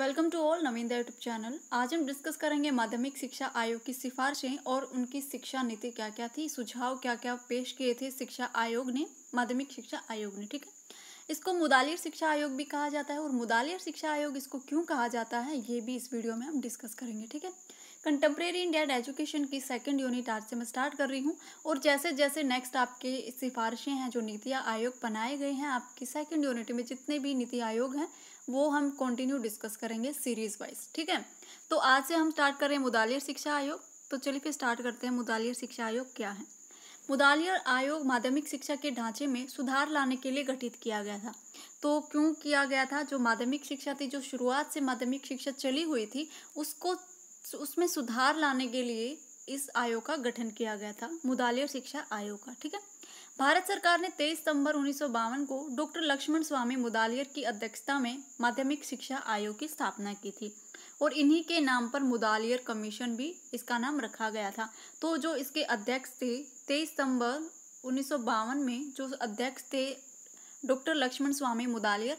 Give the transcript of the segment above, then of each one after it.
welcome to all Navin YouTube channel आज हम discuss करेंगे माध्यमिक शिक्षा आयोग की सिफारिशें और उनकी शिक्षा नीति क्या क्या थी सुझाव क्या क्या पेश किए थे शिक्षा आयोग ने माध्यमिक शिक्षा आयोग ने ठीक है इसको मुदालियर शिक्षा आयोग भी कहा जाता है और मुदालियर शिक्षा आयोग इसको क्यों कहा जाता है ये भी इस वीडियो में हम डिस्कस करेंगे ठीक है कंटेम्प्रेरी इंडियन एजुकेशन की सेकंड यूनिट आज से मैं स्टार्ट कर रही हूँ और जैसे जैसे नेक्स्ट आपके सिफारिशें हैं जो नीति आयोग बनाए गए हैं आपकी सेकंड यूनिट में जितने भी नीति आयोग हैं वो हम कंटिन्यू डिस्कस करेंगे सीरीज वाइज ठीक है तो आज से हम स्टार्ट कर रहे हैं मुदालियर शिक्षा आयोग तो चलिए फिर स्टार्ट करते हैं मुदालियर शिक्षा आयोग क्या है मुदालियर आयोग माध्यमिक शिक्षा के ढांचे में सुधार लाने के लिए गठित किया गया था तो क्यों किया गया था जो माध्यमिक शिक्षा थी जो शुरुआत से माध्यमिक शिक्षा चली हुई थी उसको उसमें सुधार लाने के लिए इस आयोग का गठन किया गया था मुदालियर शिक्षा आयोग का ठीक है भारत सरकार ने 23 सितंबर उन्नीस को डॉक्टर लक्ष्मण स्वामी मुदालियर की अध्यक्षता में माध्यमिक शिक्षा आयोग की स्थापना की थी और इन्हीं के नाम पर मुदालियर कमीशन भी इसका नाम रखा गया था तो जो इसके अध्यक्ष थे 23 सितंबर उन्नीस में जो अध्यक्ष थे डॉक्टर लक्ष्मण स्वामी मुदालियर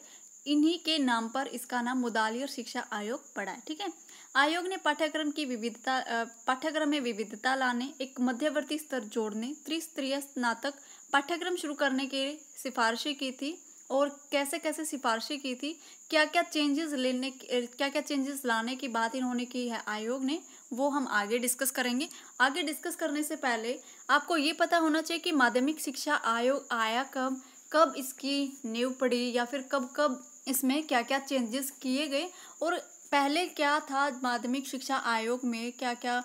इन्हीं के नाम पर इसका नाम मुदालियर शिक्षा आयोग पड़ा है ठीक है आयोग ने पाठ्यक्रम की विविधता पाठ्यक्रम में विविधता लाने एक मध्यवर्ती स्तर जोड़ने त्रिस्तरीय स्नातक पाठ्यक्रम शुरू करने के सिफारिशें की थी और कैसे कैसे सिफारिशें की थी क्या क्या चेंजेस लेने क्या क्या चेंजेस लाने की बात इन्होंने की है आयोग ने वो हम आगे डिस्कस करेंगे आगे डिस्कस करने से पहले आपको ये पता होना चाहिए कि माध्यमिक शिक्षा आयोग आया कब कब इसकी नींव पड़ी या फिर कब कब इसमें क्या क्या चेंजेस किए गए और पहले क्या था माध्यमिक शिक्षा आयोग में क्या क्या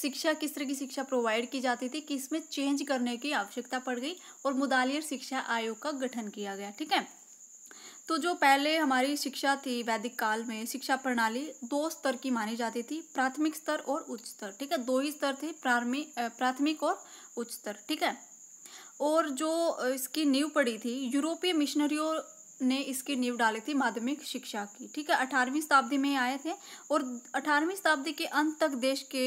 शिक्षा किस तरह की शिक्षा प्रोवाइड की जाती थी किस में चेंज करने की आवश्यकता पड़ गई और मुदालियर शिक्षा आयोग का गठन किया गया ठीक है तो जो पहले हमारी शिक्षा थी वैदिक काल में शिक्षा प्रणाली दो स्तर की मानी जाती थी प्राथमिक स्तर और उच्च स्तर ठीक है दो ही स्तर थे प्रारमिक प्राथमिक और उच्च स्तर ठीक है और जो इसकी नींव पड़ी थी यूरोपीय मिशनरियों ने इसकी नींव डाली थी माध्यमिक शिक्षा की ठीक है अठारहवीं शताब्दी में आए थे और अठारहवीं शताब्दी के अंत तक देश के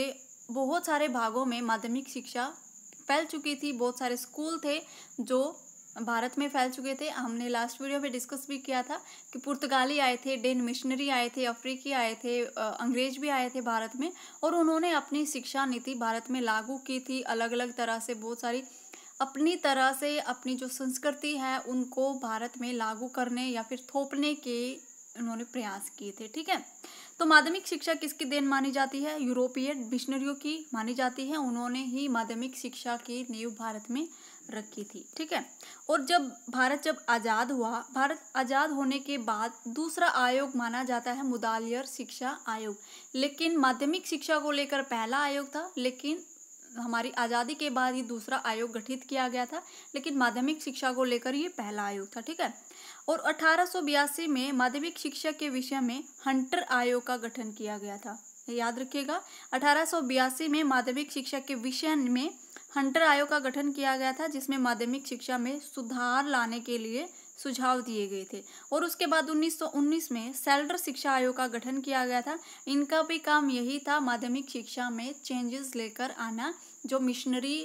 बहुत सारे भागों में माध्यमिक शिक्षा फैल चुकी थी बहुत सारे स्कूल थे जो भारत में फैल चुके थे हमने लास्ट वीडियो में डिस्कस भी किया था कि पुर्तगाली आए थे डेन मिशनरी आए थे अफ्रीकी आए थे अंग्रेज भी आए थे भारत में और उन्होंने अपनी शिक्षा नीति भारत में लागू की थी अलग अलग तरह से बहुत सारी अपनी तरह से अपनी जो संस्कृति है उनको भारत में लागू करने या फिर थोपने के उन्होंने प्रयास किए थे ठीक है तो माध्यमिक शिक्षा किसकी देन मानी जाती है यूरोपीय मिशनरियों की मानी जाती है उन्होंने ही माध्यमिक शिक्षा की नींव भारत में रखी थी ठीक है और जब भारत जब आज़ाद हुआ भारत आज़ाद होने के बाद दूसरा आयोग माना जाता है मुदालियर शिक्षा आयोग लेकिन माध्यमिक शिक्षा को लेकर पहला आयोग था लेकिन हमारी आज़ादी के बाद ये दूसरा आयोग गठित किया गया था लेकिन माध्यमिक शिक्षा को लेकर ये पहला आयोग था ठीक है और अठारह में माध्यमिक शिक्षा के विषय में हंटर आयोग का गठन किया गया था याद रखिएगा अठारह में माध्यमिक शिक्षा के विषय में हंटर आयोग का गठन किया गया था जिसमें माध्यमिक शिक्षा में सुधार लाने के लिए सुझाव दिए गए थे और उसके बाद 1919 में सेल्डर शिक्षा आयोग का गठन किया गया था इनका भी काम यही था माध्यमिक शिक्षा में चेंजेस लेकर आना जो मिशनरी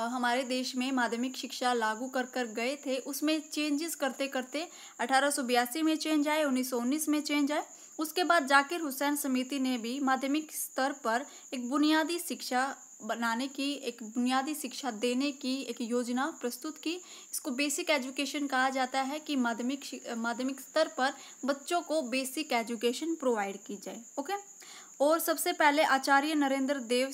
हमारे देश में माध्यमिक शिक्षा लागू कर कर गए थे उसमें चेंजेस करते करते अठारह में चेंज आए उन्नीस में चेंज आए उसके बाद जाकिर हुसैन समिति ने भी माध्यमिक स्तर पर एक बुनियादी शिक्षा बनाने की एक बुनियादी शिक्षा देने की एक योजना प्रस्तुत की इसको बेसिक एजुकेशन कहा जाता है कि माध्यमिक माध्यमिक स्तर पर बच्चों को बेसिक एजुकेशन प्रोवाइड की जाए ओके और सबसे पहले आचार्य नरेंद्र देव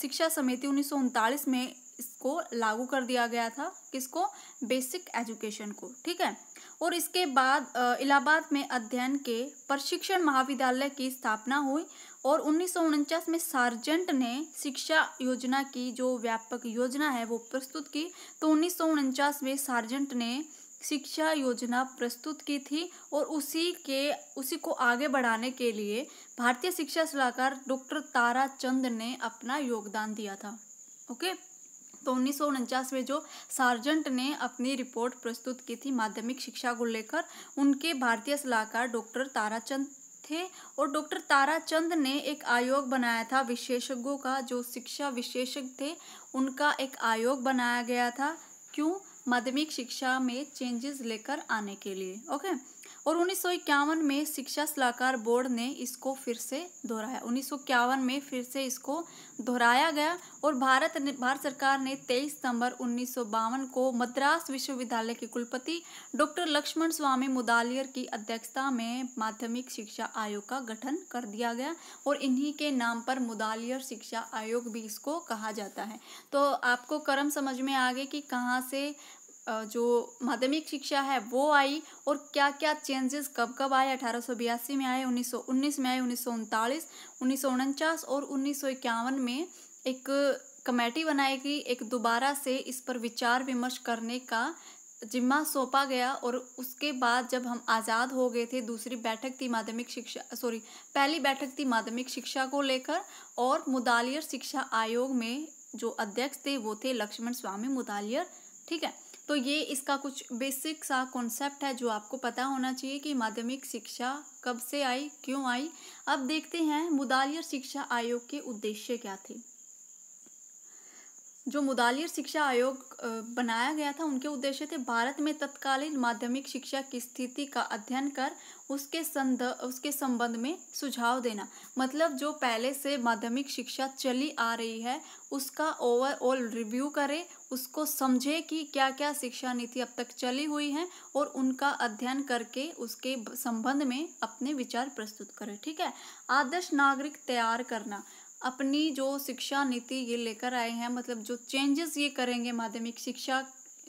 शिक्षा समिति उन्नीस में इसको लागू कर दिया गया था किसको बेसिक एजुकेशन को ठीक है और इसके बाद इलाहाबाद में अध्ययन के प्रशिक्षण महाविद्यालय की स्थापना हुई और उन्नीस में सार्जेंट ने शिक्षा योजना की जो व्यापक योजना है वो प्रस्तुत की तो उन्नीस में सार्जेंट ने शिक्षा योजना प्रस्तुत की थी और उसी के उसी को आगे बढ़ाने के लिए भारतीय शिक्षा सलाहकार डॉक्टर तारा चंद ने अपना योगदान दिया था ओके तो उन्नीस में जो सार्जेंट ने अपनी रिपोर्ट प्रस्तुत की थी माध्यमिक शिक्षा को लेकर उनके भारतीय सलाहकार डॉक्टर ताराचंद थे और डॉक्टर ताराचंद ने एक आयोग बनाया था विशेषज्ञों का जो शिक्षा विशेषज्ञ थे उनका एक आयोग बनाया गया था क्यों माध्यमिक शिक्षा में चेंजेस लेकर आने के लिए ओके और उन्नीस में शिक्षा सलाहकार बोर्ड ने इसको फिर से दोहराया उन्नीस में फिर से इसको दोहराया गया और भारत भारत सरकार ने 23 सितंबर उन्नीस को मद्रास विश्वविद्यालय के कुलपति डॉक्टर लक्ष्मण स्वामी मुदालियर की अध्यक्षता में माध्यमिक शिक्षा आयोग का गठन कर दिया गया और इन्हीं के नाम पर मुदालियर शिक्षा आयोग भी इसको कहा जाता है तो आपको कर्म समझ में आ गए कि कहाँ से जो माध्यमिक शिक्षा है वो आई और क्या क्या चेंजेस कब कब आए अठारह में आए 1919 में आए उन्नीस सौ उनतालीस उन्नीस सौ उनचास और उन्नीस सौ इक्यावन में एक कमेटी बनाई गई एक दोबारा से इस पर विचार विमर्श करने का जिम्मा सौंपा गया और उसके बाद जब हम आज़ाद हो गए थे दूसरी बैठक थी माध्यमिक शिक्षा सॉरी पहली बैठक थी माध्यमिक शिक्षा को लेकर और मुदालियर शिक्षा आयोग में जो अध्यक्ष थे वो थे लक्ष्मण स्वामी मुदालियर ठीक है तो ये इसका कुछ बेसिक सा कॉन्सेप्ट है जो आपको पता होना चाहिए कि माध्यमिक शिक्षा कब से आई क्यों आई अब देखते हैं मुदालियर शिक्षा आयोग के उद्देश्य क्या थे जो मुदालियर शिक्षा आयोग बनाया गया था उनके उद्देश्य थे भारत में तत्कालीन माध्यमिक शिक्षा की स्थिति का अध्ययन कर उसके संद उसके संबंध में सुझाव देना मतलब जो पहले से माध्यमिक शिक्षा चली आ रही है उसका ओवरऑल रिव्यू करें उसको समझे कि क्या क्या शिक्षा नीति अब तक चली हुई है और उनका अध्ययन करके उसके संबंध में अपने विचार प्रस्तुत करें ठीक है आदर्श नागरिक तैयार करना अपनी जो शिक्षा नीति ये लेकर आए हैं मतलब जो चेंजेस ये करेंगे माध्यमिक शिक्षा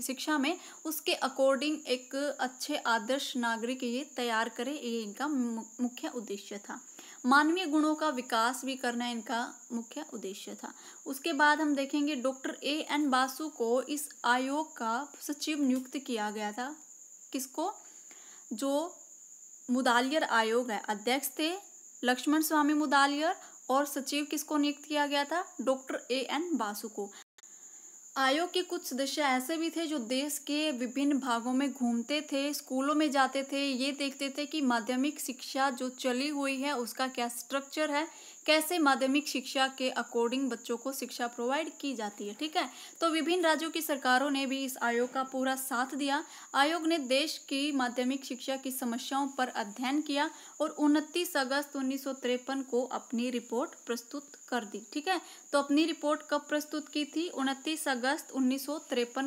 शिक्षा में उसके अकॉर्डिंग एक अच्छे आदर्श नागरिक ये तैयार करें ये इनका मुख्य उद्देश्य था मानवीय गुणों का विकास भी करना इनका मुख्य उद्देश्य था उसके बाद हम देखेंगे डॉक्टर ए एन बासु को इस आयोग का सचिव नियुक्त किया गया था किसको जो मुदालियर आयोग है अध्यक्ष थे लक्ष्मण स्वामी मुदालियर और सचिव किसको नियुक्त किया गया था डॉक्टर ए एन बासु को आयोग के कुछ सदस्य ऐसे भी थे जो देश के विभिन्न भागों में घूमते थे स्कूलों में जाते थे ये देखते थे कि माध्यमिक शिक्षा जो चली हुई है उसका क्या स्ट्रक्चर है कैसे माध्यमिक शिक्षा के अकॉर्डिंग बच्चों को शिक्षा प्रोवाइड की जाती है ठीक है तो विभिन्न राज्यों की सरकारों ने भी इस आयोग का पूरा साथ दिया आयोग ने देश की माध्यमिक शिक्षा की समस्याओं पर अध्ययन किया और उनतीस अगस्त उन्नीस को अपनी रिपोर्ट प्रस्तुत कर दी ठीक है तो अपनी रिपोर्ट कब प्रस्तुत की थी उनतीस अगस्त उन्नीस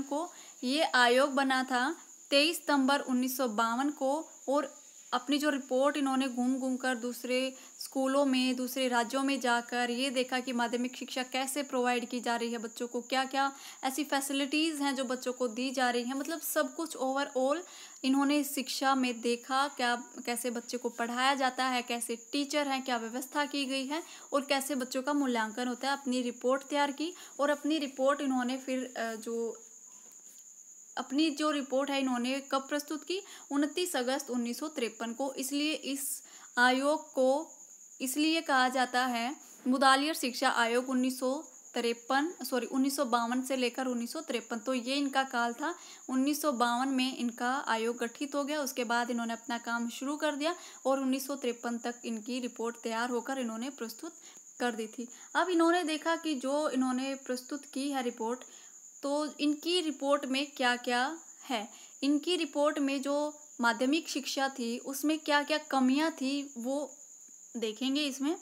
को ये आयोग बना था तेईस सितंबर उन्नीस को और अपनी जो रिपोर्ट इन्होंने घूम घूम कर दूसरे स्कूलों में दूसरे राज्यों में जाकर ये देखा कि माध्यमिक शिक्षा कैसे प्रोवाइड की जा रही है बच्चों को क्या क्या ऐसी फैसिलिटीज़ हैं जो बच्चों को दी जा रही हैं मतलब सब कुछ ओवरऑल इन्होंने शिक्षा में देखा क्या कैसे बच्चे को पढ़ाया जाता है कैसे टीचर हैं क्या व्यवस्था की गई है और कैसे बच्चों का मूल्यांकन होता है अपनी रिपोर्ट तैयार की और अपनी रिपोर्ट इन्होंने फिर जो अपनी जो रिपोर्ट है इन्होंने कब प्रस्तुत की उनतीस अगस्त उन्नीस को इसलिए इस आयोग को इसलिए कहा जाता है मुदालियर शिक्षा आयोग उन्नीस तिरपन सॉरी उन्नीस से लेकर उन्नीस तो ये इनका काल था उन्नीस में इनका आयोग गठित हो गया उसके बाद इन्होंने अपना काम शुरू कर दिया और उन्नीस तक इनकी रिपोर्ट तैयार होकर इन्होंने प्रस्तुत कर दी थी अब इन्होंने देखा कि जो इन्होंने प्रस्तुत की है रिपोर्ट तो इनकी रिपोर्ट में क्या क्या है इनकी रिपोर्ट में जो माध्यमिक शिक्षा थी उसमें क्या क्या कमियां थी वो देखेंगे इसमें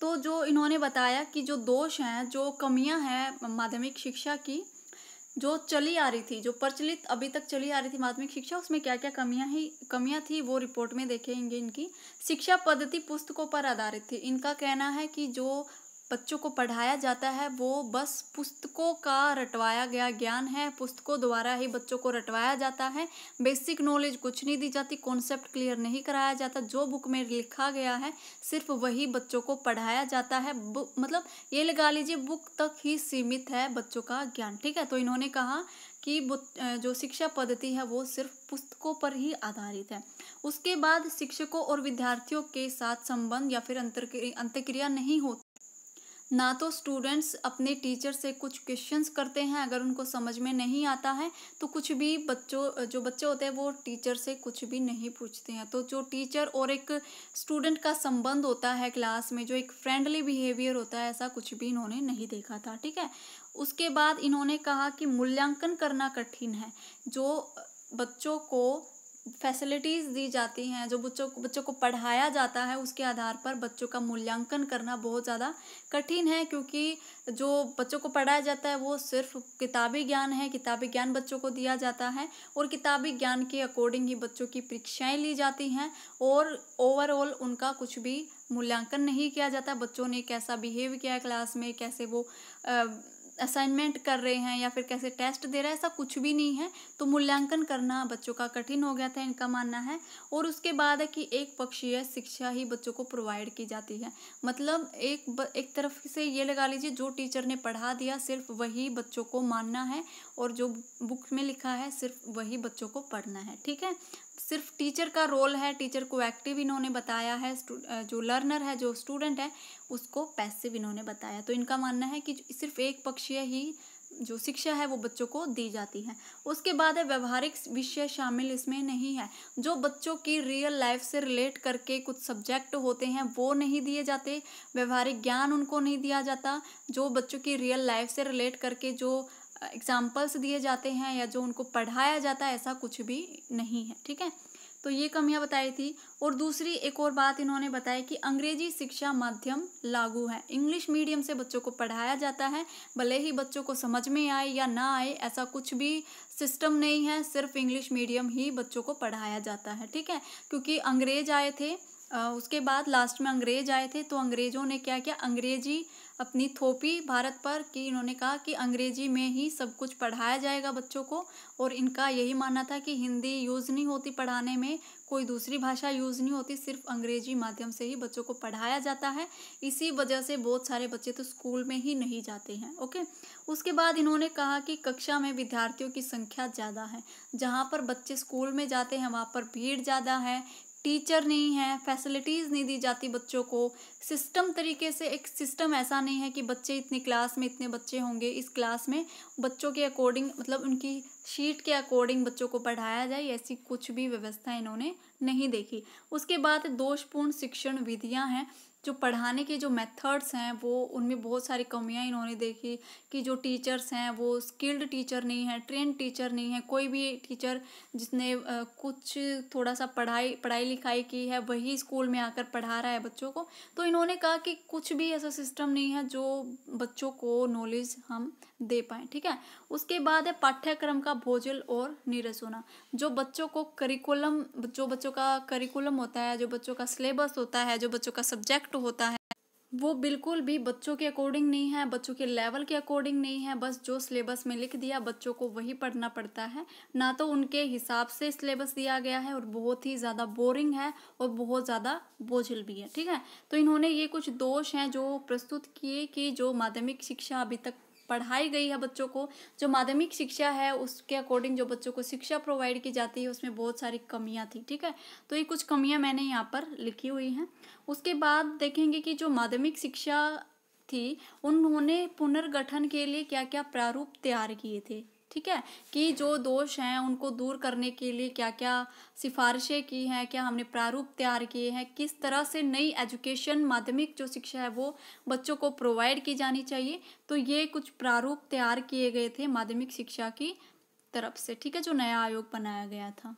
तो जो इन्होंने बताया कि जो दोष हैं जो कमियां हैं माध्यमिक शिक्षा की जो चली आ रही थी जो प्रचलित अभी तक चली आ रही थी माध्यमिक शिक्षा उसमें क्या क्या कमियां ही कमियां थी वो रिपोर्ट में देखेंगे इनकी शिक्षा पद्धति पुस्तकों पर आधारित थी इनका कहना है कि जो बच्चों को पढ़ाया जाता है वो बस पुस्तकों का रटवाया गया ज्ञान है पुस्तकों द्वारा ही बच्चों को रटवाया जाता है बेसिक नॉलेज कुछ नहीं दी जाती कॉन्सेप्ट क्लियर नहीं कराया जाता जो बुक में लिखा गया है सिर्फ वही बच्चों को पढ़ाया जाता है मतलब ये लगा लीजिए बुक तक ही सीमित है बच्चों का ज्ञान ठीक है तो इन्होंने कहा कि जो शिक्षा पद्धति है वो सिर्फ पुस्तकों पर ही आधारित है उसके बाद शिक्षकों और विद्यार्थियों के साथ संबंध या फिर अंतर अंतक्रिया नहीं हो ना तो स्टूडेंट्स अपने टीचर से कुछ क्वेश्चंस करते हैं अगर उनको समझ में नहीं आता है तो कुछ भी बच्चों जो बच्चे होते हैं वो टीचर से कुछ भी नहीं पूछते हैं तो जो टीचर और एक स्टूडेंट का संबंध होता है क्लास में जो एक फ्रेंडली बिहेवियर होता है ऐसा कुछ भी इन्होंने नहीं देखा था ठीक है उसके बाद इन्होंने कहा कि मूल्यांकन करना कठिन है जो बच्चों को फैसिलिटीज़ दी जाती हैं जो बच्चों को बच्चों को पढ़ाया जाता है उसके आधार पर बच्चों का मूल्यांकन करना बहुत ज़्यादा कठिन है क्योंकि जो बच्चों को पढ़ाया जाता है वो सिर्फ किताबी ज्ञान है किताबी ज्ञान बच्चों को दिया जाता है और किताबी ज्ञान के अकॉर्डिंग ही बच्चों की परीक्षाएँ ली जाती हैं और ओवरऑल उनका कुछ भी मूल्यांकन नहीं किया जाता बच्चों ने कैसा बिहेव किया क्लास में कैसे वो आ, असाइनमेंट कर रहे हैं या फिर कैसे टेस्ट दे रहा है ऐसा कुछ भी नहीं है तो मूल्यांकन करना बच्चों का कठिन हो गया था इनका मानना है और उसके बाद है कि एक पक्षीय शिक्षा ही बच्चों को प्रोवाइड की जाती है मतलब एक एक तरफ से ये लगा लीजिए जो टीचर ने पढ़ा दिया सिर्फ वही बच्चों को मानना है और जो बुक में लिखा है सिर्फ वही बच्चों को पढ़ना है ठीक है सिर्फ टीचर का रोल है टीचर को एक्टिव इन्होंने बताया है जो लर्नर है जो स्टूडेंट है उसको पैसिव इन्होंने बताया तो इनका मानना है कि सिर्फ एक पक्षीय ही जो शिक्षा है वो बच्चों को दी जाती है उसके बाद है व्यवहारिक विषय शामिल इसमें नहीं है जो बच्चों की रियल लाइफ से रिलेट करके कुछ सब्जेक्ट होते हैं वो नहीं दिए जाते व्यवहारिक ज्ञान उनको नहीं दिया जाता जो बच्चों की रियल लाइफ से रिलेट करके जो एग्ज़ाम्पल्स दिए जाते हैं या जो उनको पढ़ाया जाता है ऐसा कुछ भी नहीं है ठीक है तो ये कमियां बताई थी और दूसरी एक और बात इन्होंने बताई कि अंग्रेजी शिक्षा माध्यम लागू है इंग्लिश मीडियम से बच्चों को पढ़ाया जाता है भले ही बच्चों को समझ में आए या ना आए ऐसा कुछ भी सिस्टम नहीं है सिर्फ इंग्लिश मीडियम ही बच्चों को पढ़ाया जाता है ठीक है क्योंकि अंग्रेज आए थे उसके बाद लास्ट में अंग्रेज आए थे तो अंग्रेज़ों ने क्या किया अंग्रेजी अपनी थोपी भारत पर कि इन्होंने कहा कि अंग्रेजी में ही सब कुछ पढ़ाया जाएगा बच्चों को और इनका यही मानना था कि हिंदी यूज़ नहीं होती पढ़ाने में कोई दूसरी भाषा यूज़ नहीं होती सिर्फ अंग्रेजी माध्यम से ही बच्चों को पढ़ाया जाता है इसी वजह से बहुत सारे बच्चे तो स्कूल में ही नहीं जाते हैं ओके उसके बाद इन्होंने कहा कि कक्षा में विद्यार्थियों की संख्या ज़्यादा है जहाँ पर बच्चे स्कूल में जाते हैं वहाँ पर भीड़ ज़्यादा है टीचर नहीं है फैसिलिटीज़ नहीं दी जाती बच्चों को सिस्टम तरीके से एक सिस्टम ऐसा नहीं है कि बच्चे इतनी क्लास में इतने बच्चे होंगे इस क्लास में बच्चों के अकॉर्डिंग मतलब उनकी शीट के अकॉर्डिंग बच्चों को पढ़ाया जाए ऐसी कुछ भी व्यवस्था इन्होंने नहीं देखी उसके बाद दोषपूर्ण शिक्षण विधियां हैं जो पढ़ाने के जो मेथड्स हैं वो उनमें बहुत सारी कमियां इन्होंने देखी कि जो टीचर्स हैं वो स्किल्ड टीचर नहीं है ट्रेन टीचर नहीं है कोई भी टीचर जिसने कुछ थोड़ा सा पढ़ाई पढ़ाई लिखाई की है वही स्कूल में आकर पढ़ा रहा है बच्चों को तो इन्होंने कहा कि कुछ भी ऐसा सिस्टम नहीं है जो बच्चों को नॉलेज हम दे पाए ठीक है उसके बाद है पाठ्यक्रम का भोजन और नीरस होना जो बच्चों को करिकुलम जो बच्चों का करिकुलम होता है जो बच्चों का सिलेबस होता है जो बच्चों का सब्जेक्ट होता है वो बिल्कुल भी बच्चों के अकॉर्डिंग नहीं है बच्चों के लेवल के अकॉर्डिंग नहीं है बस जो सिलेबस में लिख दिया बच्चों को वही पढ़ना पड़ता है ना तो उनके हिसाब से सिलेबस दिया गया है और बहुत ही ज़्यादा बोरिंग है और बहुत ज़्यादा बोझिल भी है ठीक है तो इन्होंने ये कुछ दोष हैं जो प्रस्तुत किए कि जो माध्यमिक शिक्षा अभी तक पढ़ाई गई है बच्चों को जो माध्यमिक शिक्षा है उसके अकॉर्डिंग जो बच्चों को शिक्षा प्रोवाइड की जाती है उसमें बहुत सारी कमियां थी ठीक है तो ये कुछ कमियां मैंने यहाँ पर लिखी हुई हैं उसके बाद देखेंगे कि जो माध्यमिक शिक्षा थी उन्होंने पुनर्गठन के लिए क्या क्या प्रारूप तैयार किए थे ठीक है कि जो दोष हैं उनको दूर करने के लिए क्या क्या सिफारिशें की हैं क्या हमने प्रारूप तैयार किए हैं किस तरह से नई एजुकेशन माध्यमिक जो शिक्षा है वो बच्चों को प्रोवाइड की जानी चाहिए तो ये कुछ प्रारूप तैयार किए गए थे माध्यमिक शिक्षा की तरफ से ठीक है जो नया आयोग बनाया गया था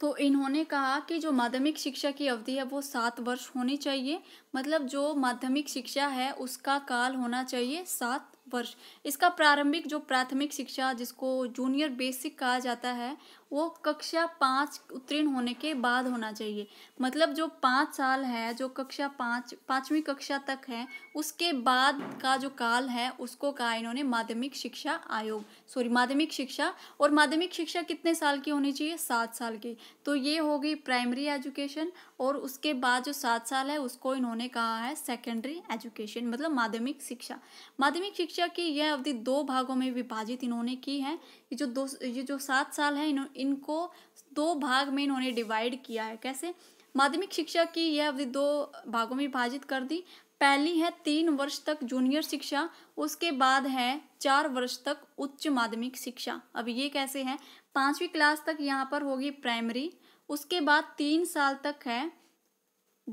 तो इन्होंने कहा कि जो माध्यमिक शिक्षा की अवधि है वो सात वर्ष होनी चाहिए मतलब जो माध्यमिक शिक्षा है उसका काल होना चाहिए सात वर्ष इसका प्रारंभिक जो प्राथमिक शिक्षा जिसको जूनियर बेसिक कहा जाता है वो कक्षा पाँच उत्तीर्ण होने के बाद होना चाहिए मतलब जो पाँच साल है जो कक्षा पाँच पाँचवीं कक्षा तक है उसके बाद का जो काल है उसको कहा इन्होंने माध्यमिक शिक्षा आयोग सॉरी माध्यमिक शिक्षा और माध्यमिक शिक्षा कितने साल की होनी चाहिए सात साल की तो ये होगी प्राइमरी एजुकेशन और उसके बाद जो सात साल है उसको इन्होंने कहा है सेकेंडरी एजुकेशन मतलब माध्यमिक शिक्षा माध्यमिक शिक्षा की यह अवधि दो भागों में विभाजित इन्होंने की है ये जो दो ये जो सात साल है इन, इनको दो भाग में इन्होंने डिवाइड किया है कैसे माध्यमिक शिक्षा की यह अवधि दो भागों में विभाजित कर दी पहली है तीन वर्ष तक जूनियर शिक्षा उसके बाद है चार वर्ष तक उच्च माध्यमिक शिक्षा अब ये कैसे है पाँचवीं क्लास तक यहाँ पर होगी प्राइमरी उसके बाद तीन साल तक है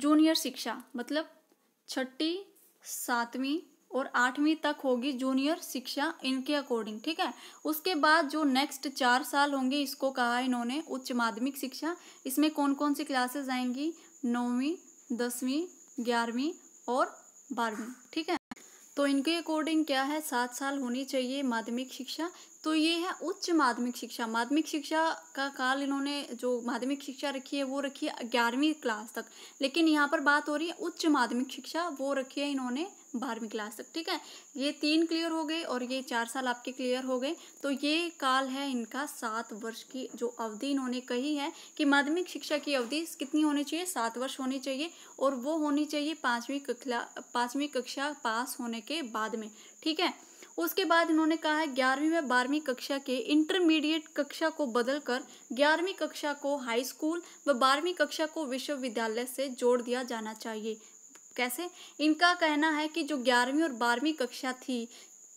जूनियर शिक्षा मतलब छठी सातवीं और आठवीं तक होगी जूनियर शिक्षा इनके अकॉर्डिंग ठीक है उसके बाद जो नेक्स्ट चार साल होंगे इसको कहा इन्होंने उच्च माध्यमिक शिक्षा इसमें कौन कौन सी क्लासेस आएंगी नौवीं दसवीं ग्यारहवीं और बारहवीं ठीक है तो इनके अकॉर्डिंग क्या है सात साल होनी चाहिए माध्यमिक शिक्षा तो ये है उच्च माध्यमिक शिक्षा माध्यमिक शिक्षा का काल इन्होंने जो माध्यमिक शिक्षा रखी है वो रखी है ग्यारहवीं क्लास तक लेकिन यहाँ पर बात हो रही है उच्च माध्यमिक शिक्षा वो रखी है इन्होंने बारहवीं क्लास तक ठीक है ये तीन क्लियर हो गए और ये चार साल आपके क्लियर हो गए तो ये काल है इनका सात वर्ष की जो अवधि इन्होंने कही है कि माध्यमिक शिक्षा की अवधि कितनी होनी चाहिए सात वर्ष होनी चाहिए और वो होनी चाहिए पाँचवीं कक्षा पाँचवीं कक्षा पास होने के बाद में ठीक है उसके बाद इन्होंने कहा है ग्यारहवीं व बारहवीं कक्षा के इंटरमीडिएट कक्षा को बदलकर ग्यारहवीं कक्षा को हाई स्कूल व बारहवीं कक्षा को विश्वविद्यालय से जोड़ दिया जाना चाहिए कैसे इनका कहना है कि जो ग्यारहवीं और बारहवीं कक्षा थी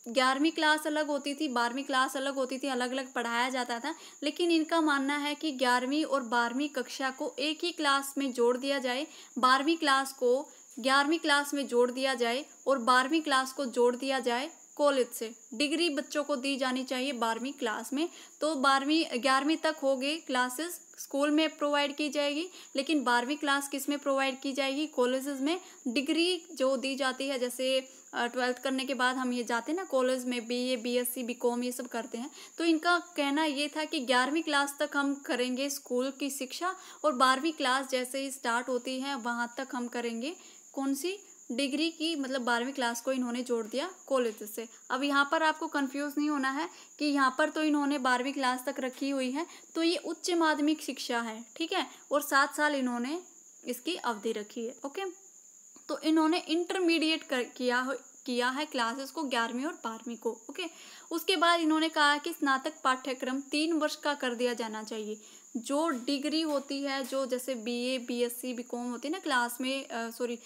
ग्यारहवीं क्लास अलग होती थी बारहवीं क्लास अलग होती थी अलग अलग पढ़ाया जाता था लेकिन इनका मानना है कि ग्यारहवीं और बारहवीं कक्षा को एक ही क्लास में जोड़ दिया जाए बारहवीं क्लास को ग्यारहवीं क्लास में जोड़ दिया जाए और बारहवीं क्लास को जोड़ दिया जाए कॉलेज से डिग्री बच्चों को दी जानी चाहिए बारहवीं क्लास में तो बारहवीं ग्यारहवीं तक हो गए क्लासेस स्कूल में प्रोवाइड की जाएगी लेकिन बारहवीं क्लास किस में प्रोवाइड की जाएगी कॉलेजेस में डिग्री जो दी जाती है जैसे ट्वेल्थ करने के बाद हम ये जाते हैं ना कॉलेज में B A B S C B com ये सब करते हैं तो इनका कहना ये था कि ग्यारहवीं क्लास तक हम करेंगे स्कूल की शिक्षा और बारहवीं क्लास जैसे ही स्टार्ट होती है वहाँ तक हम करेंगे कौन सी डिग्री की मतलब बारहवीं क्लास को इन्होंने जोड़ दिया कॉलेज से अब यहाँ पर आपको कंफ्यूज नहीं होना है कि यहाँ पर तो इन्होंने बारहवीं क्लास तक रखी हुई है तो ये उच्च माध्यमिक शिक्षा है ठीक है और सात साल इन्होंने इसकी अवधि रखी है ओके तो इन्होंने इंटरमीडिएट कर किया किया है क्लासेस को ग्यारहवीं और बारहवीं को ओके उसके बाद इन्होंने कहा कि स्नातक पाठ्यक्रम तीन वर्ष का कर दिया जाना चाहिए जो डिग्री होती है जो जैसे बीए बीएससी बीकॉम होती है ना क्लास में सॉरी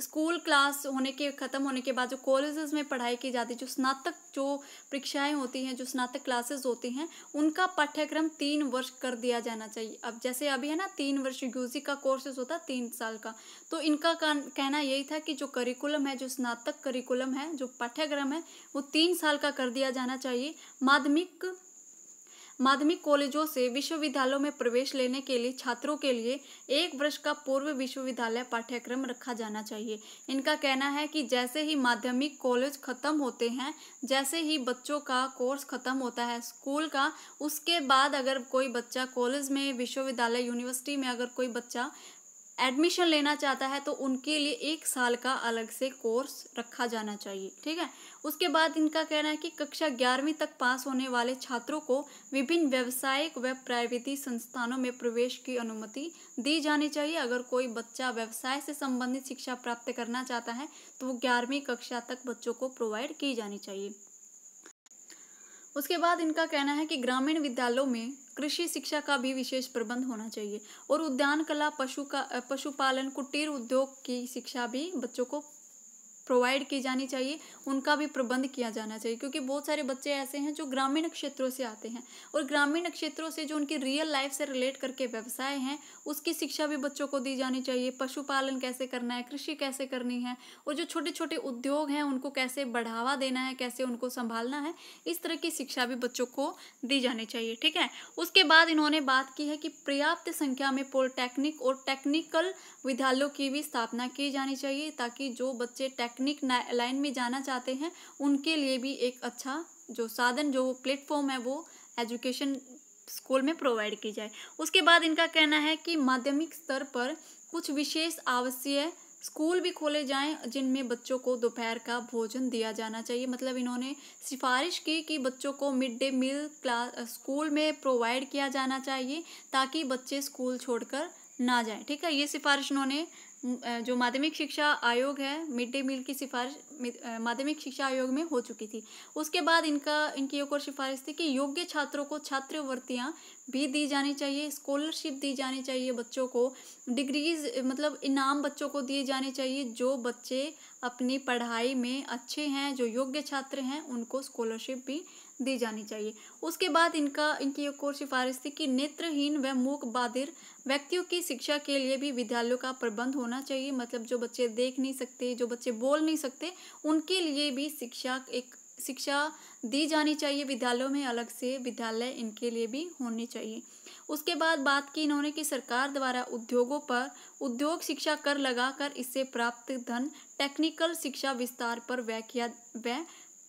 स्कूल क्लास होने के ख़त्म होने के बाद जो कॉलेजेस में पढ़ाई की जाती है जो स्नातक जो परीक्षाएं होती हैं जो स्नातक क्लासेस होती हैं उनका पाठ्यक्रम तीन वर्ष कर दिया जाना चाहिए अब जैसे अभी है ना तीन वर्ष यूजी का कोर्सेज होता है तीन साल का तो इनका कहना यही था कि जो करिकुलम है जो स्नातक करिकुलम है जो पाठ्यक्रम है वो तीन साल का कर दिया जाना चाहिए माध्यमिक माध्यमिक कॉलेजों से विश्वविद्यालयों में प्रवेश लेने के लिए छात्रों के लिए एक वर्ष का पूर्व विश्वविद्यालय पाठ्यक्रम रखा जाना चाहिए इनका कहना है कि जैसे ही माध्यमिक कॉलेज खत्म होते हैं जैसे ही बच्चों का कोर्स खत्म होता है स्कूल का उसके बाद अगर कोई बच्चा कॉलेज में विश्वविद्यालय यूनिवर्सिटी में अगर कोई बच्चा एडमिशन लेना चाहता है तो उनके लिए एक साल का अलग से कोर्स रखा जाना चाहिए ठीक है उसके बाद इनका कहना है कि कक्षा ग्यारहवीं तक पास होने वाले छात्रों को विभिन्न व्यवसायिक व प्राइवेटी संस्थानों में प्रवेश की अनुमति दी जानी चाहिए अगर कोई बच्चा व्यवसाय से संबंधित शिक्षा प्राप्त करना चाहता है तो वो ग्यारहवीं कक्षा तक बच्चों को प्रोवाइड की जानी चाहिए उसके बाद इनका कहना है कि ग्रामीण विद्यालयों में कृषि शिक्षा का भी विशेष प्रबंध होना चाहिए और उद्यान कला पशु का पशुपालन कुटीर उद्योग की शिक्षा भी बच्चों को प्रोवाइड की जानी चाहिए उनका भी प्रबंध किया जाना चाहिए क्योंकि बहुत सारे बच्चे ऐसे हैं जो ग्रामीण क्षेत्रों से आते हैं और ग्रामीण क्षेत्रों से जो उनकी रियल लाइफ से रिलेट करके व्यवसाय हैं उसकी शिक्षा भी बच्चों को दी जानी चाहिए पशुपालन कैसे करना है कृषि कैसे करनी है और जो छोटे छोटे उद्योग हैं उनको कैसे बढ़ावा देना है कैसे उनको संभालना है इस तरह की शिक्षा भी बच्चों को दी जानी चाहिए ठीक है उसके बाद इन्होंने बात की है कि पर्याप्त संख्या में पॉलिटेक्निक और टेक्निकल विद्यालयों की भी स्थापना की जानी चाहिए ताकि जो बच्चे टेक् टेक्निक लाइन में जाना चाहते हैं उनके लिए भी एक अच्छा जो साधन जो प्लेटफॉर्म है वो एजुकेशन स्कूल में प्रोवाइड की जाए उसके बाद इनका कहना है कि माध्यमिक स्तर पर कुछ विशेष आवश्यक स्कूल भी खोले जाएं जिनमें बच्चों को दोपहर का भोजन दिया जाना चाहिए मतलब इन्होंने सिफारिश की कि बच्चों को mid day meal class school में प्रोवाइड किया जाना चाहिए ताकि बच्चे स्कूल छोड़कर ना जाएं ठीक है ये सिफारिश इन्होंने जो माध्यमिक शिक्षा आयोग है मिड डे मील की सिफारिश माध्यमिक शिक्षा आयोग में हो चुकी थी उसके बाद इनका इनकी एक और सिफारिश थी कि योग्य छात्रों को छात्रवृत्तियाँ भी दी जानी चाहिए स्कॉलरशिप दी जानी चाहिए बच्चों को डिग्रीज मतलब इनाम बच्चों को दिए जाने चाहिए जो बच्चे अपनी पढ़ाई में अच्छे हैं जो योग्य छात्र हैं उनको स्कॉलरशिप भी दी जानी चाहिए उसके बाद इनका इनकी एक और सिफारिश थी कि नेत्रहीन व मूक बाधिर व्यक्तियों की शिक्षा के लिए भी विद्यालयों का प्रबंध होना चाहिए मतलब जो बच्चे देख नहीं सकते जो बच्चे बोल नहीं सकते उनके लिए भी शिक्षा एक शिक्षा दी जानी चाहिए विद्यालयों में अलग से विद्यालय इनके लिए भी होने चाहिए उसके बाद बात की इन्होंने कि सरकार द्वारा उद्योगों पर उद्योग शिक्षा कर लगाकर इससे प्राप्त धन टेक्निकल शिक्षा विस्तार पर व्यय किया व्यय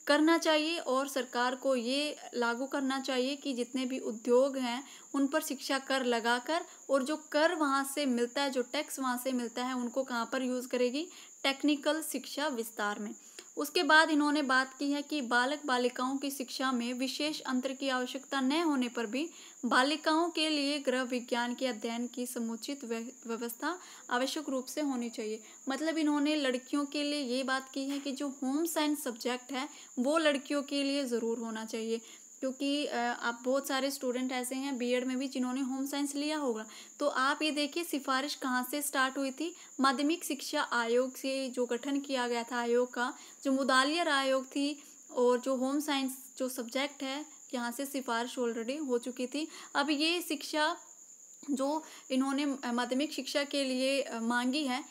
करना चाहिए और सरकार को ये लागू करना चाहिए कि जितने भी उद्योग हैं उन पर शिक्षा कर लगाकर और जो कर वहाँ से मिलता है जो टैक्स वहाँ से मिलता है उनको कहाँ पर यूज़ करेगी टेक्निकल शिक्षा विस्तार में उसके बाद इन्होंने बात की है कि बालक बालिकाओं की शिक्षा में विशेष अंतर की आवश्यकता न होने पर भी बालिकाओं के लिए ग्रह विज्ञान के अध्ययन की समुचित व्यवस्था आवश्यक रूप से होनी चाहिए मतलब इन्होंने लड़कियों के लिए ये बात की है कि जो होम साइंस सब्जेक्ट है वो लड़कियों के लिए ज़रूर होना चाहिए क्योंकि आप बहुत सारे स्टूडेंट ऐसे हैं बीएड में भी जिन्होंने होम साइंस लिया होगा तो आप ये देखिए सिफारिश कहाँ से स्टार्ट हुई थी माध्यमिक शिक्षा आयोग से जो गठन किया गया था आयोग का जो मुदालियर आयोग थी और जो होम साइंस जो सब्जेक्ट है यहाँ से सिफारिश ऑलरेडी हो चुकी थी अब ये शिक्षा जो इन्होंने माध्यमिक शिक्षा के लिए मांगी है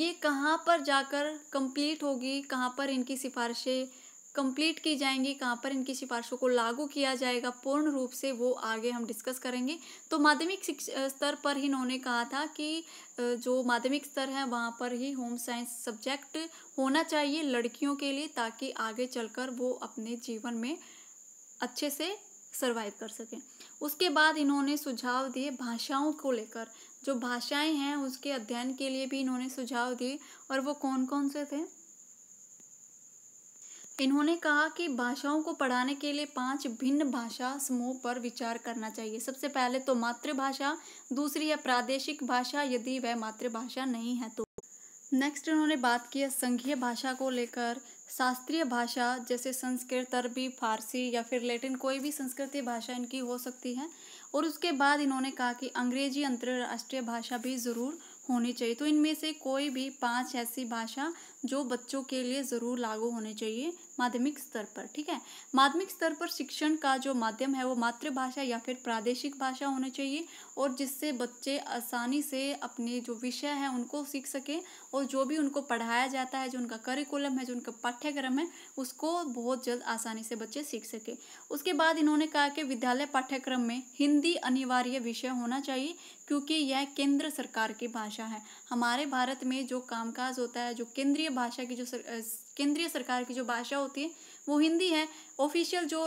ये कहाँ पर जाकर कंप्लीट होगी कहाँ पर इनकी सिफारिशें कंप्लीट की जाएंगी कहाँ पर इनकी सिफारिशों को लागू किया जाएगा पूर्ण रूप से वो आगे हम डिस्कस करेंगे तो माध्यमिक स्तर पर ही इन्होंने कहा था कि जो माध्यमिक स्तर है वहाँ पर ही होम साइंस सब्जेक्ट होना चाहिए लड़कियों के लिए ताकि आगे चलकर वो अपने जीवन में अच्छे से सर्वाइव कर सकें उसके बाद इन्होंने सुझाव दिए भाषाओं को लेकर जो भाषाएं हैं उसके अध्ययन के लिए भी इन्होंने सुझाव दिए और वो कौन कौन से थे इन्होंने कहा कि भाषाओं को पढ़ाने के लिए पांच भिन्न भाषा समूह पर विचार करना चाहिए सबसे पहले तो मातृभाषा दूसरी है प्रादेशिक भाषा यदि वह मातृभाषा नहीं है तो नेक्स्ट उन्होंने बात की है संघीय भाषा को लेकर शास्त्रीय भाषा जैसे संस्कृत अरबी फारसी या फिर लैटिन कोई भी संस्कृति भाषा इनकी हो सकती है और उसके बाद इन्होंने कहा कि अंग्रेजी अंतर्राष्ट्रीय भाषा भी ज़रूर होनी चाहिए तो इनमें से कोई भी पांच ऐसी भाषा जो बच्चों के लिए ज़रूर लागू होने चाहिए माध्यमिक स्तर पर ठीक है माध्यमिक स्तर पर शिक्षण का जो माध्यम है वो मातृभाषा या फिर प्रादेशिक भाषा होना चाहिए और जिससे बच्चे आसानी से अपने जो विषय हैं उनको सीख सकें और जो भी उनको पढ़ाया जाता है जो उनका करिकुलम है जो उनका पाठ्यक्रम है उसको बहुत जल्द आसानी से बच्चे सीख सकें उसके बाद इन्होंने कहा कि विद्यालय पाठ्यक्रम में हिंदी अनिवार्य विषय होना चाहिए क्योंकि यह केंद्र सरकार की भाषा है हमारे भारत में जो कामकाज होता है जो केंद्रीय भाषा की जो सर, केंद्रीय सरकार की जो भाषा होती है वो हिंदी है ऑफिशियल जो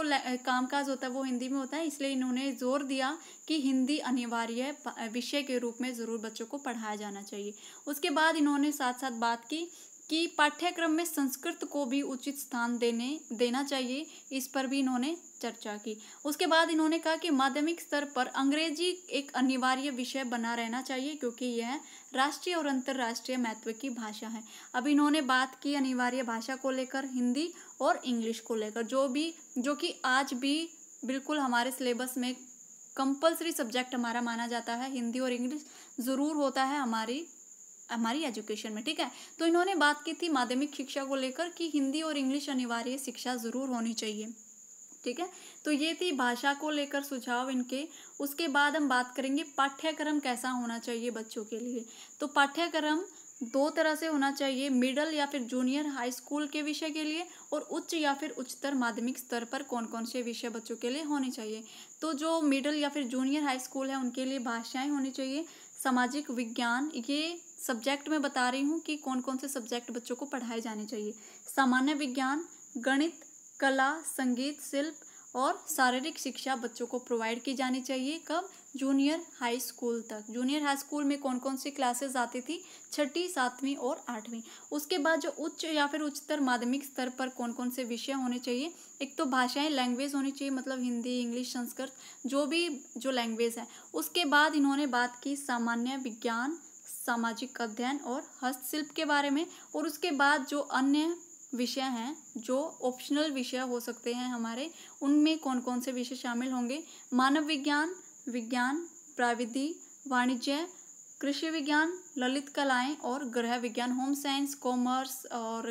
कामकाज होता है वो हिंदी में होता है इसलिए इन्होंने जोर दिया कि हिंदी अनिवार्य विषय के रूप में ज़रूर बच्चों को पढ़ाया जाना चाहिए उसके बाद इन्होंने साथ साथ बात की कि पाठ्यक्रम में संस्कृत को भी उचित स्थान देने देना चाहिए इस पर भी इन्होंने चर्चा की उसके बाद इन्होंने कहा कि माध्यमिक स्तर पर अंग्रेजी एक अनिवार्य विषय बना रहना चाहिए क्योंकि यह राष्ट्रीय और अंतर्राष्ट्रीय महत्व की भाषा है अब इन्होंने बात की अनिवार्य भाषा को लेकर हिंदी और इंग्लिश को लेकर जो भी जो कि आज भी बिल्कुल हमारे सिलेबस में कंपलसरी सब्जेक्ट हमारा माना जाता है हिंदी और इंग्लिश ज़रूर होता है हमारी हमारी एजुकेशन में ठीक है तो इन्होंने बात की थी माध्यमिक शिक्षा को लेकर कि हिंदी और इंग्लिश अनिवार्य शिक्षा ज़रूर होनी चाहिए ठीक है तो ये थी भाषा को लेकर सुझाव इनके उसके बाद हम बात करेंगे पाठ्यक्रम कैसा होना चाहिए बच्चों के लिए तो पाठ्यक्रम दो तरह से होना चाहिए मिडल या फिर जूनियर हाई स्कूल के विषय के लिए और उच्च या फिर उच्चतर माध्यमिक स्तर पर कौन कौन से विषय बच्चों के लिए होने चाहिए तो जो मिडल या फिर जूनियर हाई स्कूल है उनके लिए भाषाएं होनी चाहिए सामाजिक विज्ञान ये सब्जेक्ट में बता रही हूँ कि कौन कौन से सब्जेक्ट बच्चों को पढ़ाए जाने चाहिए सामान्य विज्ञान गणित कला संगीत शिल्प और शारीरिक शिक्षा बच्चों को प्रोवाइड की जानी चाहिए कब जूनियर हाई स्कूल तक जूनियर हाई स्कूल में कौन कौन सी क्लासेस आती थी छठी सातवीं और आठवीं उसके बाद जो उच्च या फिर उच्चतर माध्यमिक स्तर पर कौन कौन से विषय होने चाहिए एक तो भाषाएं लैंग्वेज होनी चाहिए मतलब हिंदी इंग्लिश संस्कृत जो भी जो लैंग्वेज है उसके बाद इन्होंने बात की सामान्य विज्ञान सामाजिक अध्ययन और हस्तशिल्प के बारे में और उसके बाद जो अन्य विषय हैं जो ऑप्शनल विषय हो सकते हैं हमारे उनमें कौन कौन से विषय शामिल होंगे मानव विज्ञान विज्ञान प्राविधि वाणिज्य कृषि विज्ञान ललित कलाएं और गृह विज्ञान होम साइंस कॉमर्स और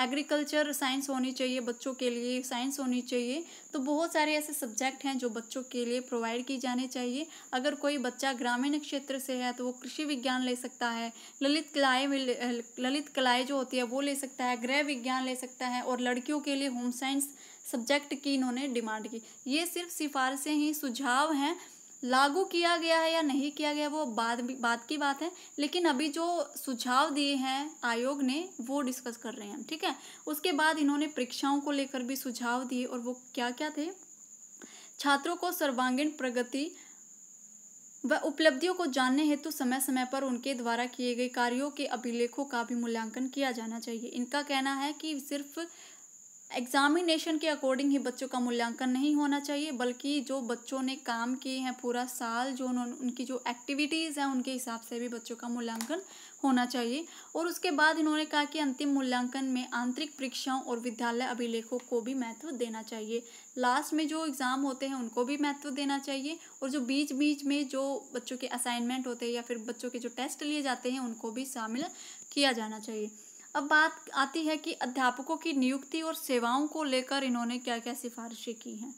एग्रीकल्चर साइंस होनी चाहिए बच्चों के लिए साइंस होनी चाहिए तो बहुत सारे ऐसे सब्जेक्ट हैं जो बच्चों के लिए प्रोवाइड की जाने चाहिए अगर कोई बच्चा ग्रामीण क्षेत्र से है तो वो कृषि विज्ञान ले सकता है ललित कलाएँ ललित कलाएँ जो होती है वो ले सकता है गृह विज्ञान ले सकता है और लड़कियों के लिए होम साइंस सब्जेक्ट की इन्होंने डिमांड की ये सिर्फ सिफारिशें ही सुझाव हैं लागू किया गया है या नहीं किया गया वो बाद बात की बात है लेकिन अभी जो सुझाव दिए हैं आयोग ने वो डिस्कस कर रहे हैं ठीक है उसके बाद इन्होंने परीक्षाओं को लेकर भी सुझाव दिए और वो क्या क्या थे छात्रों को सर्वांगीण प्रगति व उपलब्धियों को जानने हेतु समय समय पर उनके द्वारा किए गए कार्यों के अभिलेखों का भी मूल्यांकन किया जाना चाहिए इनका कहना है कि सिर्फ एग्ज़ामिनेशन के अकॉर्डिंग ही बच्चों का मूल्यांकन नहीं होना चाहिए बल्कि जो बच्चों ने काम किए हैं पूरा साल जो उन्होंने उनकी जो एक्टिविटीज़ हैं उनके हिसाब से भी बच्चों का मूल्यांकन होना चाहिए और उसके बाद इन्होंने कहा कि अंतिम मूल्यांकन में आंतरिक परीक्षाओं और विद्यालय अभिलेखों को भी महत्व देना चाहिए लास्ट में जो एग्ज़ाम होते हैं उनको भी महत्व देना चाहिए और जो बीच बीच में जो बच्चों के असाइनमेंट होते हैं या फिर बच्चों के जो टेस्ट लिए जाते हैं उनको भी शामिल किया जाना चाहिए अब बात आती है कि अध्यापकों की नियुक्ति और सेवाओं को लेकर इन्होंने क्या क्या सिफारिशें की हैं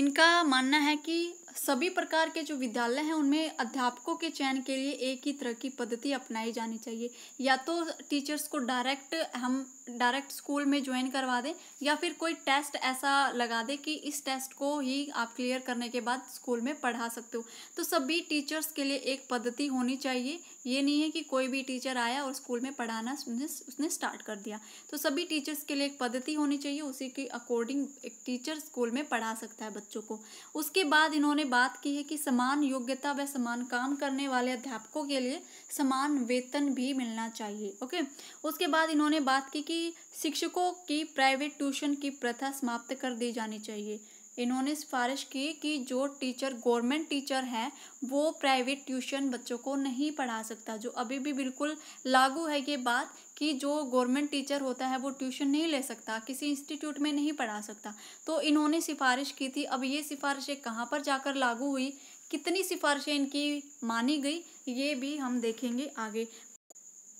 इनका मानना है कि सभी प्रकार के जो विद्यालय हैं उनमें अध्यापकों के चयन के लिए एक ही तरह की पद्धति अपनाई जानी चाहिए या तो टीचर्स को डायरेक्ट हम डायरेक्ट स्कूल में ज्वाइन करवा दें या फिर कोई टेस्ट ऐसा लगा दें कि इस टेस्ट को ही आप क्लियर करने के बाद स्कूल में पढ़ा सकते हो तो सभी टीचर्स के लिए एक पद्धति होनी चाहिए ये नहीं है कि कोई भी टीचर आया और स्कूल में पढ़ाना उसने उसने स्टार्ट कर दिया तो सभी टीचर्स के लिए एक पद्धति होनी चाहिए उसी के अकॉर्डिंग एक टीचर स्कूल में पढ़ा सकता है बच्चों को उसके बाद इन्होंने बात की है कि समान योग्यता व समान काम करने वाले अध्यापकों के लिए समान वेतन भी मिलना चाहिए ओके उसके बाद इन्होंने बात की कि शिक्षकों की प्राइवेट ट्यूशन की प्रथा समाप्त कर दी जानी चाहिए इन्होंने सिफारिश की कि जो टीचर गवर्नमेंट टीचर हैं वो प्राइवेट ट्यूशन बच्चों को नहीं पढ़ा सकता जो अभी भी बिल्कुल लागू है ये बात कि जो गवर्नमेंट टीचर होता है वो ट्यूशन नहीं ले सकता किसी इंस्टीट्यूट में नहीं पढ़ा सकता तो इन्होंने सिफारिश की थी अब ये सिफारिशें कहाँ पर जाकर लागू हुई कितनी सिफारिशें इनकी मानी गई ये भी हम देखेंगे आगे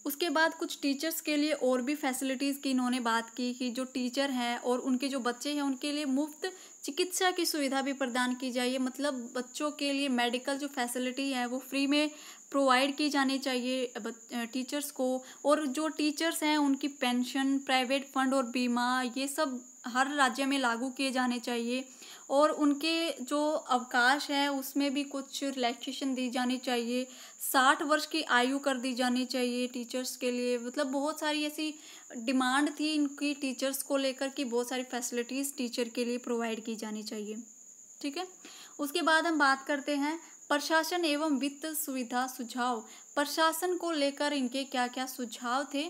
उसके बाद कुछ टीचर्स के लिए और भी फैसिलिटीज़ की इन्होंने बात की कि जो टीचर हैं और उनके जो बच्चे हैं उनके लिए मुफ्त चिकित्सा की सुविधा भी प्रदान की जाइए मतलब बच्चों के लिए मेडिकल जो फैसिलिटी है वो फ्री में प्रोवाइड की जानी चाहिए टीचर्स को और जो टीचर्स हैं उनकी पेंशन प्राइवेट फंड और बीमा ये सब हर राज्य में लागू किए जाने चाहिए और उनके जो अवकाश है उसमें भी कुछ रिलैक्सेशन दी जानी चाहिए साठ वर्ष की आयु कर दी जानी चाहिए टीचर्स के लिए मतलब बहुत सारी ऐसी डिमांड थी इनकी टीचर्स को लेकर कि बहुत सारी फैसिलिटीज़ टीचर के लिए प्रोवाइड की जानी चाहिए ठीक है उसके बाद हम बात करते हैं प्रशासन एवं वित्त सुविधा सुझाव प्रशासन को लेकर इनके क्या क्या सुझाव थे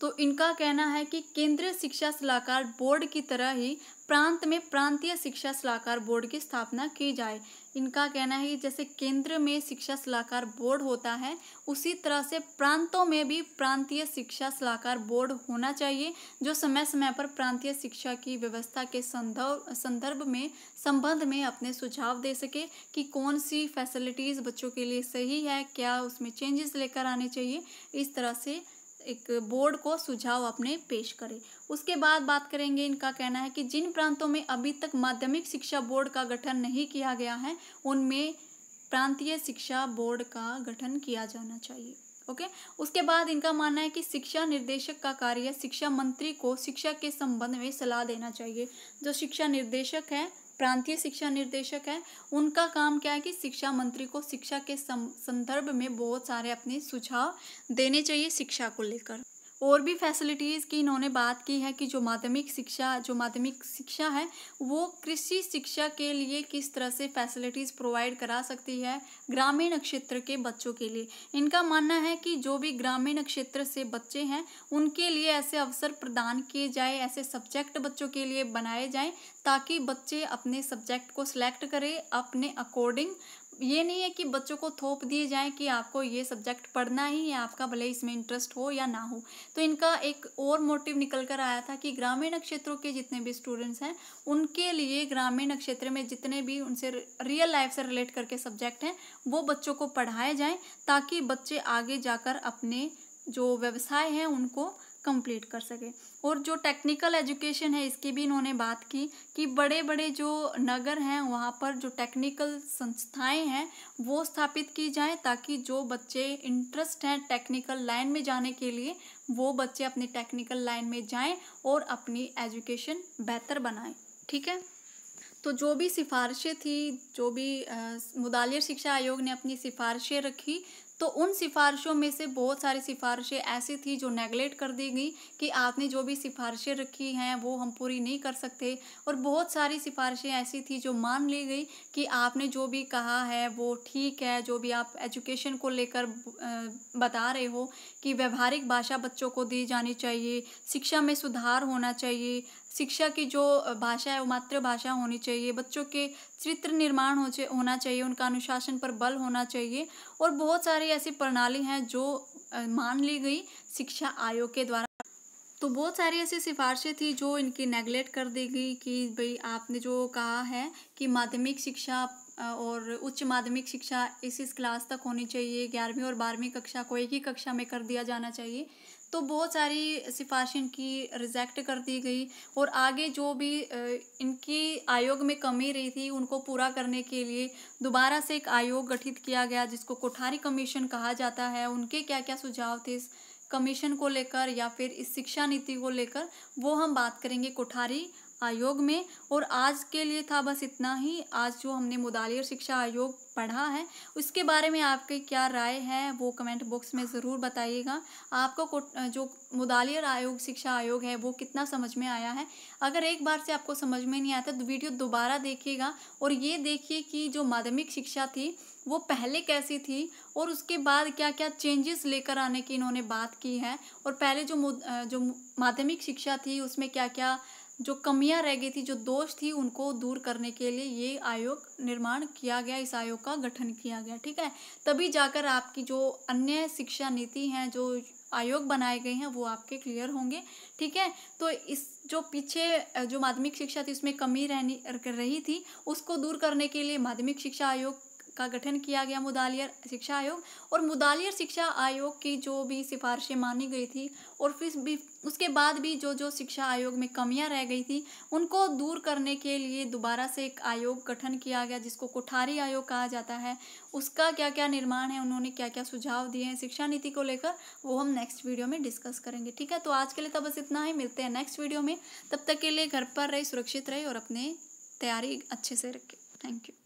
तो इनका कहना है कि केंद्रीय शिक्षा सलाहकार बोर्ड की तरह ही प्रांत में प्रांतीय शिक्षा सलाहकार बोर्ड की स्थापना की जाए इनका कहना है कि जैसे केंद्र में शिक्षा सलाहकार बोर्ड होता है उसी तरह से प्रांतों में भी प्रांतीय शिक्षा सलाहकार बोर्ड होना चाहिए जो समय समय पर प्रांतीय शिक्षा की व्यवस्था के संदर्भ संदर्भ में संबंध में अपने सुझाव दे सके कि कौन सी फैसिलिटीज़ बच्चों के लिए सही है क्या उसमें चेंजेस लेकर आने चाहिए इस तरह से एक बोर्ड को सुझाव अपने पेश करे उसके बाद बात करेंगे इनका कहना है कि जिन प्रांतों में अभी तक माध्यमिक शिक्षा बोर्ड का गठन नहीं किया गया है उनमें प्रांतीय शिक्षा बोर्ड का गठन किया जाना चाहिए ओके उसके बाद इनका मानना है कि शिक्षा निर्देशक का कार्य शिक्षा मंत्री को शिक्षा के संबंध में सलाह देना चाहिए जो शिक्षा निर्देशक है प्रांतीय शिक्षा निर्देशक है उनका काम क्या है कि शिक्षा मंत्री को शिक्षा के संदर्भ में बहुत सारे अपने सुझाव देने चाहिए शिक्षा को लेकर और भी फैसिलिटीज़ की इन्होंने बात की है कि जो माध्यमिक शिक्षा जो माध्यमिक शिक्षा है वो कृषि शिक्षा के लिए किस तरह से फैसिलिटीज़ प्रोवाइड करा सकती है ग्रामीण क्षेत्र के बच्चों के लिए इनका मानना है कि जो भी ग्रामीण क्षेत्र से बच्चे हैं उनके लिए ऐसे अवसर प्रदान किए जाए ऐसे सब्जेक्ट बच्चों के लिए बनाए जाएँ ताकि बच्चे अपने सब्जेक्ट को सिलेक्ट करें अपने अकॉर्डिंग ये नहीं है कि बच्चों को थोप दिए जाए कि आपको ये सब्जेक्ट पढ़ना ही है आपका भले इसमें इंटरेस्ट हो या ना हो तो इनका एक और मोटिव निकल कर आया था कि ग्रामीण क्षेत्रों के जितने भी स्टूडेंट्स हैं उनके लिए ग्रामीण क्षेत्र में जितने भी उनसे रियल लाइफ से रिलेट करके सब्जेक्ट हैं वो बच्चों को पढ़ाए जाएँ ताकि बच्चे आगे जाकर अपने जो व्यवसाय हैं उनको कंप्लीट कर सके और जो टेक्निकल एजुकेशन है इसकी भी इन्होंने बात की कि बड़े बड़े जो नगर हैं वहाँ पर जो टेक्निकल संस्थाएं हैं वो स्थापित की जाएं ताकि जो बच्चे इंटरेस्ट हैं टेक्निकल लाइन में जाने के लिए वो बच्चे अपनी टेक्निकल लाइन में जाएं और अपनी एजुकेशन बेहतर बनाएं ठीक है तो जो भी सिफारिशें थी जो भी मुदालियर शिक्षा आयोग ने अपनी सिफारिशें रखी तो उन सिफारिशों में से बहुत सारी सिफारिशें ऐसी थी जो नेगलेक्ट कर दी गई कि आपने जो भी सिफारिशें रखी हैं वो हम पूरी नहीं कर सकते और बहुत सारी सिफारिशें ऐसी थी जो मान ली गई कि आपने जो भी कहा है वो ठीक है जो भी आप एजुकेशन को लेकर बता रहे हो कि व्यवहारिक भाषा बच्चों को दी जानी चाहिए शिक्षा में सुधार होना चाहिए शिक्षा की जो भाषा है वो मातृभाषा होनी चाहिए बच्चों के चित्र निर्माण हो चे, होना चाहिए उनका अनुशासन पर बल होना चाहिए और बहुत सारी ऐसी प्रणाली हैं जो मान ली गई शिक्षा आयोग के द्वारा तो बहुत सारी ऐसी सिफारिशें थी जो इनकी नेगलेक्ट कर दी गई कि भाई आपने जो कहा है कि माध्यमिक शिक्षा और उच्च माध्यमिक शिक्षा इस इस क्लास तक होनी चाहिए ग्यारहवीं और बारहवीं कक्षा को एक ही कक्षा में कर दिया जाना चाहिए तो बहुत सारी सिफारिशें इनकी रिजेक्ट कर दी गई और आगे जो भी इनकी आयोग में कमी रही थी उनको पूरा करने के लिए दोबारा से एक आयोग गठित किया गया जिसको कोठारी कमीशन कहा जाता है उनके क्या क्या सुझाव थे इस कमीशन को लेकर या फिर इस शिक्षा नीति को लेकर वो हम बात करेंगे कोठारी आयोग में और आज के लिए था बस इतना ही आज जो हमने मुदालियर शिक्षा आयोग पढ़ा है उसके बारे में आपकी क्या राय है वो कमेंट बॉक्स में ज़रूर बताइएगा आपको जो मुदालियर आयोग शिक्षा आयोग है वो कितना समझ में आया है अगर एक बार से आपको समझ में नहीं आता तो वीडियो दोबारा देखिएगा और ये देखिए कि जो माध्यमिक शिक्षा थी वो पहले कैसी थी और उसके बाद क्या क्या चेंजेस लेकर आने की इन्होंने बात की है और पहले जो जो माध्यमिक शिक्षा थी उसमें क्या क्या जो कमियां रह गई थी जो दोष थी उनको दूर करने के लिए ये आयोग निर्माण किया गया इस आयोग का गठन किया गया ठीक है तभी जाकर आपकी जो अन्य शिक्षा नीति हैं जो आयोग बनाए गए हैं वो आपके क्लियर होंगे ठीक है तो इस जो पीछे जो माध्यमिक शिक्षा थी उसमें कमी रहनी रही थी उसको दूर करने के लिए माध्यमिक शिक्षा आयोग का गठन किया गया मुदालियर शिक्षा आयोग और मुदालियर शिक्षा आयोग की जो भी सिफारिशें मानी गई थी और फिर भी उसके बाद भी जो जो शिक्षा आयोग में कमियां रह गई थी उनको दूर करने के लिए दोबारा से एक आयोग गठन किया गया जिसको कोठारी आयोग कहा जाता है उसका क्या क्या निर्माण है उन्होंने क्या क्या सुझाव दिए हैं शिक्षा नीति को लेकर वो हम नेक्स्ट वीडियो में डिस्कस करेंगे ठीक है तो आज के लिए तब तो बस इतना ही मिलते हैं नेक्स्ट वीडियो में तब तक के लिए घर पर रहे सुरक्षित रहे और अपने तैयारी अच्छे से रखें थैंक यू